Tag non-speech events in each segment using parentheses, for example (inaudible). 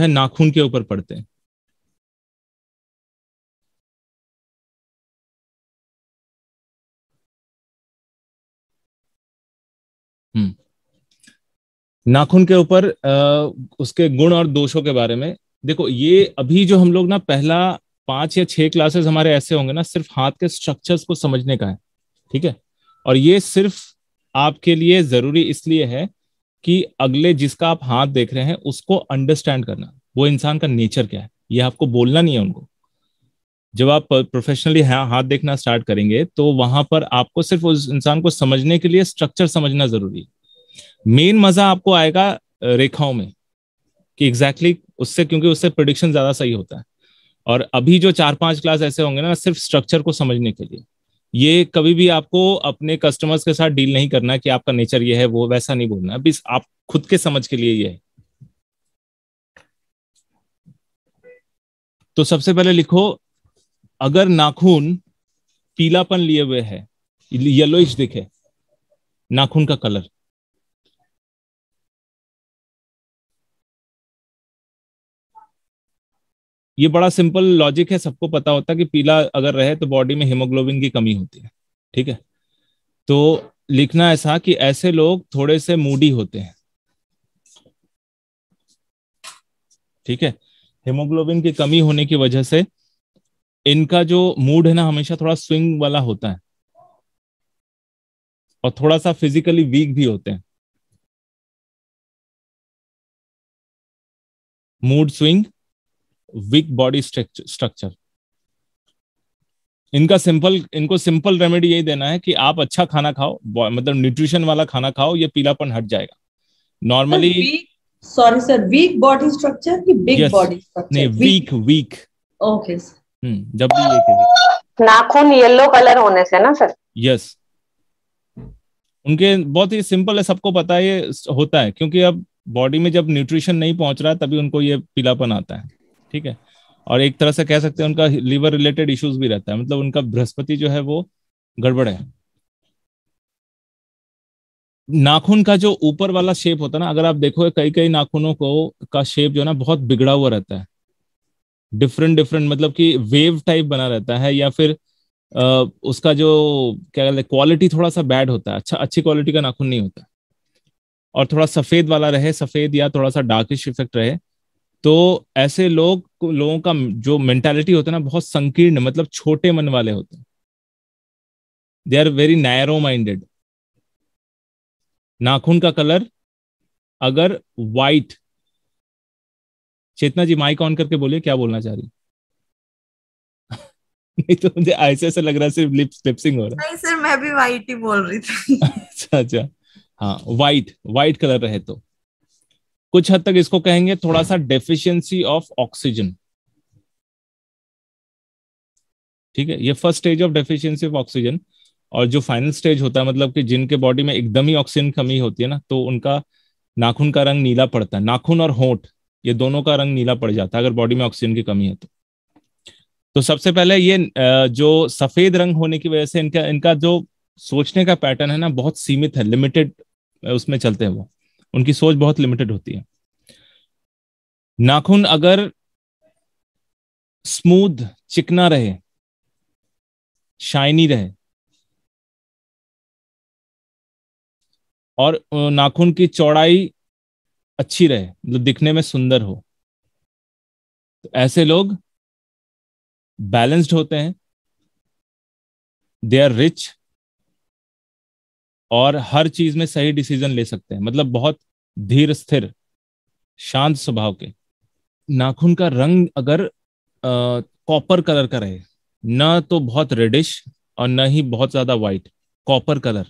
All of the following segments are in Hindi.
है नाखून के ऊपर पड़ते हैं हम्म। नाखून के ऊपर उसके गुण और दोषों के बारे में देखो ये अभी जो हम लोग ना पहला पांच या छह क्लासेस हमारे ऐसे होंगे ना सिर्फ हाथ के स्ट्रक्चर्स को समझने का है ठीक है और ये सिर्फ आपके लिए जरूरी इसलिए है कि अगले जिसका आप हाथ देख रहे हैं उसको अंडरस्टैंड करना वो इंसान का नेचर क्या है ये आपको बोलना नहीं है उनको जब आप प्रोफेशनली हाथ देखना स्टार्ट करेंगे तो वहां पर आपको सिर्फ उस इंसान को समझने के लिए स्ट्रक्चर समझना जरूरी है मेन मजा आपको आएगा रेखाओं में कि एग्जैक्टली exactly उससे क्योंकि उससे प्रोडिक्शन ज्यादा सही होता है और अभी जो चार पांच क्लास ऐसे होंगे ना सिर्फ स्ट्रक्चर को समझने के लिए ये कभी भी आपको अपने कस्टमर्स के साथ डील नहीं करना कि आपका नेचर ये है वो वैसा नहीं बोलना अभी आप खुद के समझ के लिए ये है तो सबसे पहले लिखो अगर नाखून पीलापन लिए हुए है येलोइश दिखे नाखून का कलर ये बड़ा सिंपल लॉजिक है सबको पता होता है कि पीला अगर रहे तो बॉडी में हीमोग्लोबिन की कमी होती है ठीक है तो लिखना ऐसा कि ऐसे लोग थोड़े से मूडी होते हैं ठीक है हीमोग्लोबिन की कमी होने की वजह से इनका जो मूड है ना हमेशा थोड़ा स्विंग वाला होता है और थोड़ा सा फिजिकली वीक भी होते हैं mood swing weak body structure इनका सिंपल इनको सिंपल रेमेडी यही देना है कि आप अच्छा खाना खाओ मतलब न्यूट्रिशन वाला खाना खाओ ये पीलापन हट जाएगा normally sorry sir weak body structure की बिग बॉडी स्ट्रक्चर नहीं वीक वीक ओके जब भी ये नाखून येलो कलर होने से ना सर यस उनके बहुत ही सिंपल है सबको पता है ये होता है क्योंकि अब बॉडी में जब न्यूट्रिशन नहीं पहुंच रहा तभी उनको ये पीलापन आता है ठीक है और एक तरह से कह सकते हैं उनका लीवर रिलेटेड इश्यूज भी रहता है मतलब उनका बृहस्पति जो है वो गड़बड़ है नाखून का जो ऊपर वाला शेप होता है ना अगर आप देखो कई कई नाखूनों को का शेप जो है ना बहुत बिगड़ा हुआ रहता है डिफरेंट डिफरेंट मतलब कि वेव टाइप बना रहता है या फिर आ, उसका जो क्या कहते हैं क्वालिटी थोड़ा सा बैड होता है अच्छा अच्छी क्वालिटी का नाखून नहीं होता और थोड़ा सफेद वाला रहे सफेद या थोड़ा सा डार्किश इफेक्ट रहे तो ऐसे लोग लोगों का जो मेंटालिटी होता है ना बहुत संकीर्ण मतलब छोटे मन वाले होते हैं they are very narrow minded नाखून का कलर अगर white Chetna ji mic on करके बोलिए क्या बोलना चाह रही (laughs) नहीं तो मुझे ऐसे ऐसा लग रहा है सिर्फ लिप लिपसिंग हो रहा है नहीं सर मैं भी वाइट ही बोल रही थी (laughs) अच्छा अच्छा हाँ वाइट वाइट कलर रहे तो कुछ हद तक इसको कहेंगे थोड़ा सा डेफिशिएंसी ऑफ ऑक्सीजन ठीक है ये first stage of deficiency of oxygen और जो फाइनल स्टेज होता है मतलब कि जिनके बॉडी में एकदम ही ऑक्सीजन कमी होती है ना तो उनका नाखून का रंग नीला पड़ता है नाखून और होठ ये दोनों का रंग नीला पड़ जाता है अगर बॉडी में ऑक्सीजन की कमी है तो तो सबसे पहले ये जो सफेद रंग होने की वजह से इनका इनका जो सोचने का पैटर्न है ना बहुत सीमित है लिमिटेड उसमें चलते हैं वो उनकी सोच बहुत लिमिटेड होती है नाखून अगर स्मूथ चिकना रहे शाइनी रहे और नाखून की चौड़ाई अच्छी रहे मतलब दिखने में सुंदर हो तो ऐसे लोग बैलेंस्ड होते हैं दे आर रिच और हर चीज में सही डिसीजन ले सकते हैं मतलब बहुत धीर स्थिर शांत स्वभाव के नाखून का रंग अगर कॉपर कलर का रहे ना तो बहुत रेडिश और ना ही बहुत ज्यादा व्हाइट कॉपर कलर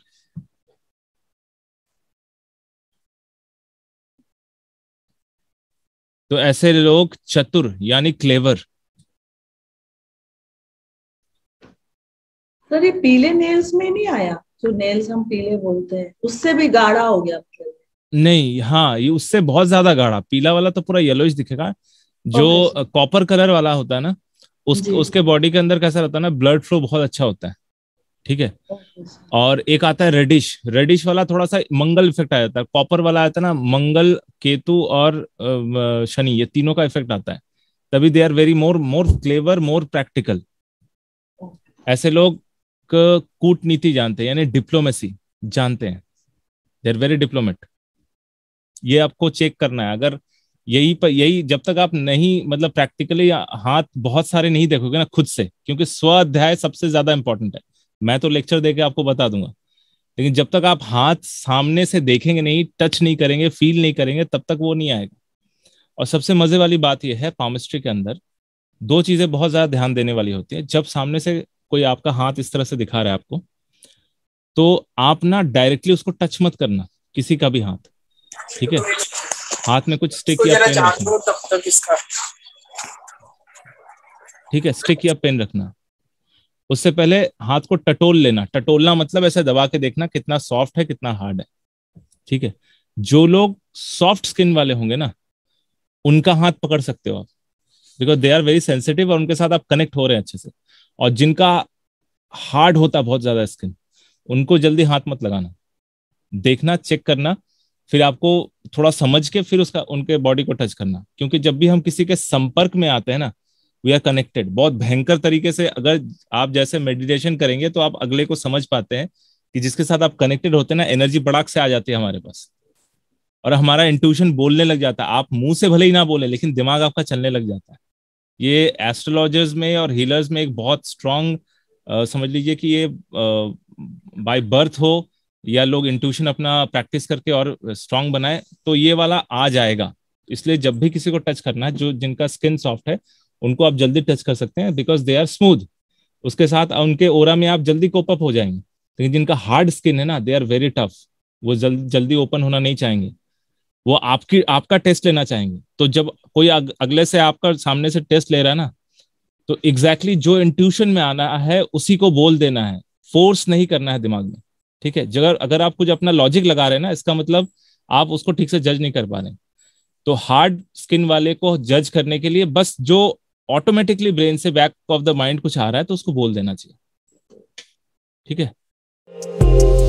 तो ऐसे लोग चतुर यानी क्लेवर सर ये पीले नेल्स में नहीं आया जो नेल्स हम पीले बोलते हैं उससे भी गाढ़ा हो गया मतलब नहीं हाँ ये उससे बहुत ज्यादा गाढ़ा पीला वाला तो पूरा येलोइश दिखेगा जो कॉपर कलर वाला होता है ना उस उसके बॉडी के अंदर कैसा रहता है ना ब्लड फ्लो बहुत अच्छा होता है ठीक है और एक आता है रेडिश रेडिश वाला थोड़ा सा मंगल इफेक्ट आ जाता है कॉपर वाला आता है ना मंगल केतु और शनि ये तीनों का इफेक्ट आता है तभी they are very more more clever more practical ऐसे लोग कूटनीति जानते हैं यानी डिप्लोमेसी जानते हैं दे आर वेरी डिप्लोमेट ये आपको चेक करना है अगर यही पर यही जब तक आप नहीं मतलब प्रैक्टिकली हाथ बहुत सारे नहीं देखोगे ना खुद से क्योंकि स्व अध्याय सबसे ज्यादा इंपॉर्टेंट है मैं तो लेक्चर देके आपको बता दूंगा लेकिन जब तक आप हाथ सामने से देखेंगे नहीं टच नहीं करेंगे फील नहीं करेंगे तब तक वो नहीं आएगा और सबसे मजे वाली बात यह है पामिस्ट्री के अंदर दो चीजें बहुत ज्यादा ध्यान देने वाली होती है जब सामने से कोई आपका हाथ इस तरह से दिखा रहा है आपको तो आप ना डायरेक्टली उसको टच मत करना किसी का भी हाथ ठीक है हाथ में कुछ स्टिक या पेन रखना ठीक है स्टिक या पेन रखना उससे पहले हाथ को टटोल लेना टटोलना मतलब ऐसे दबा के देखना कितना सॉफ्ट है कितना हार्ड है ठीक है जो लोग सॉफ्ट स्किन वाले होंगे ना उनका हाथ पकड़ सकते हो आप because they are very sensitive और उनके साथ आप कनेक्ट हो रहे हैं अच्छे से और जिनका हार्ड होता बहुत ज्यादा स्किन उनको जल्दी हाथ मत लगाना देखना चेक करना फिर आपको थोड़ा समझ के फिर उसका उनके बॉडी को टच करना क्योंकि जब भी हम किसी के संपर्क में आते हैं ना वी आर कनेक्टेड बहुत भयंकर तरीके से अगर आप जैसे मेडिटेशन करेंगे तो आप अगले को समझ पाते हैं कि जिसके साथ आप कनेक्टेड होते हैं ना एनर्जी बड़ाक से आ जाती है हमारे पास और हमारा इंट्यूशन बोलने लग जाता है आप मुंह से भले ही ना बोले लेकिन दिमाग आपका चलने लग जाता है ये एस्ट्रोलॉजर्स में और हीलर्स में एक बहुत स्ट्रांग समझ लीजिए कि ये बाय बर्थ हो या लोग इंट्यूशन अपना प्रैक्टिस करके और स्ट्रांग बनाए तो ये वाला आ जाएगा इसलिए जब भी किसी को टच करना है जो जिनका स्किन सॉफ्ट है उनको आप जल्दी टच कर सकते हैं बिकॉज दे आर स्मूथ उसके साथ उनके ओरा में आप जल्दी कोपअप हो जाएंगे लेकिन जिनका हार्ड स्किन है ना दे आर वेरी टफ वो जल्दी जल्दी ओपन होना नहीं चाहेंगे वो आपकी आपका टेस्ट लेना चाहेंगे तो जब कोई अग, अगले से आपका सामने से टेस्ट ले रहा है ना तो एग्जैक्टली exactly जो इंट्यूशन में आना है उसी को बोल देना है फोर्स नहीं करना है दिमाग में ठीक है जगह अगर आप कुछ अपना लॉजिक लगा रहे हैं ना इसका मतलब आप उसको ठीक से जज नहीं कर पा रहे तो हार्ड स्किन वाले को जज करने के लिए बस जो ऑटोमेटिकली ब्रेन से बैक ऑफ द माइंड कुछ आ रहा है तो उसको बोल देना चाहिए ठीक है